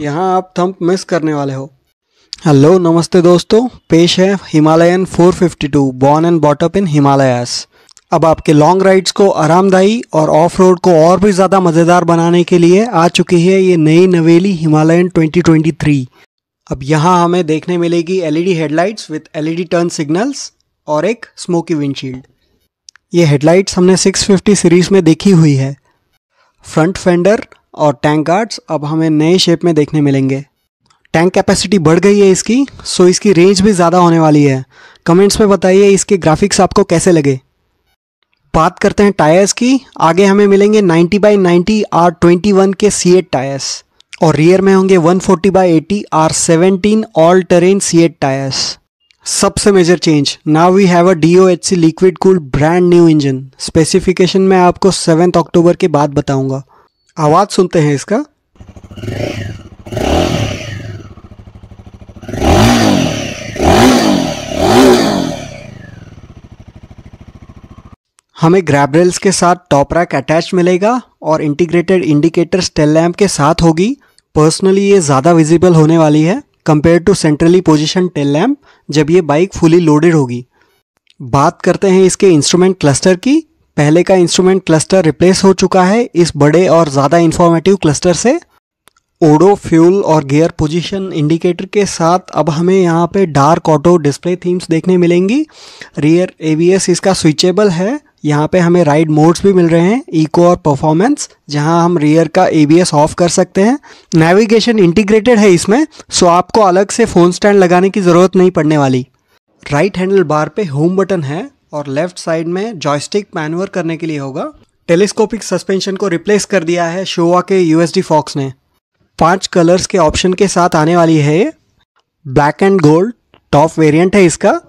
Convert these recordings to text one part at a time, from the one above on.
यहाँ आप thump miss करने वाले हो हेलो नमस्ते दोस्तों पेश है Himalayan 452 born and brought up in Himalayas अब आपके लॉन्ग राइड्स को आरामदायी और ऑफ रोड को और भी ज़्यादा मज़ेदार बनाने के लिए आ चुकी है ये नई नवेली हिमालयन 2023 अब यहाँ हमें देखने मिलेगी LED headlights with LED turn signals और एक स्मोकी विंडशील्ड ये हेडलाइट्स हमने 650 सीरीज़ में देखी हुई है फ्रंट फेंडर और टैंक गार्ड्स अब हमें नए शेप में देखने मिलेंगे टैंक कैपेसिटी बढ़ गई है इसकी सो इसकी रेंज भी ज़्यादा होने वाली है कमेंट्स में बताइए इसके ग्राफिक्स आपको कैसे लगे बात करते हैं टायर्स की आगे हमें मिलेंगे 90 बाई 90 आर ट्वेंटी वन के सी एट टायर्स और रियर में होंगे 140 forty by eighty R seventeen all terrain CEAT tyres सबसे major change now we have a D O H C liquid cool brand new engine specification मैं आपको seventh October के बाद बताऊंगा आवाज़ सुनते हैं इसका हमें ग्रैबरेल्स के साथ टॉप रैक अटैच मिलेगा और इंटीग्रेटेड इंडिकेटर टेल लैम्प के साथ होगी पर्सनली ये ज़्यादा विजिबल होने वाली है compare to centrally position tail lamp जब ये बाइक फुली लोडेड होगी बात करते हैं इसके इंस्ट्रूमेंट क्लस्टर की पहले का इंस्ट्रूमेंट क्लस्टर रिप्लेस हो चुका है इस बड़े और ज़्यादा इन्फॉर्मेटिव क्लस्टर से ओडो फ्यूल और गियर पोजीशन इंडिकेटर के साथ अब हमें यहाँ पे डार्क ऑटो डिस्प्ले थीम्स देखने मिलेंगी रियर एवीएस इसका स्विचेबल है यहाँ पे हमें राइड मोड्स भी मिल रहे हैं इको और परफॉर्मेंस जहाँ हम रियर का एबीएस ऑफ कर सकते हैं नेविगेशन इंटीग्रेटेड है इसमें सो आपको अलग से फ़ोन स्टैंड लगाने की ज़रूरत नहीं पड़ने वाली राइट हैंडल बार पे होम बटन है और लेफ्ट साइड में जॉयस्टिक मैनुअर करने के लिए होगा टेलीस्कोपिक सस्पेंशन को रिप्लेस कर दिया है शोवा के यूएसडी फॉक्स ने पांच कलर्स के ऑप्शन के साथ आने वाली है black and gold top variant है इसका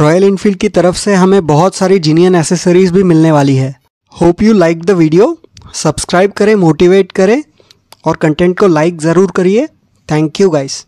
रॉयल इनफील्ड की तरफ से हमें बहुत सारी जीनियन एसेसरीज भी मिलने वाली है hope you like the video subscribe करें मोटिवेट करें और कंटेंट को लाइक ज़रूर करिए थैंक यू गाइस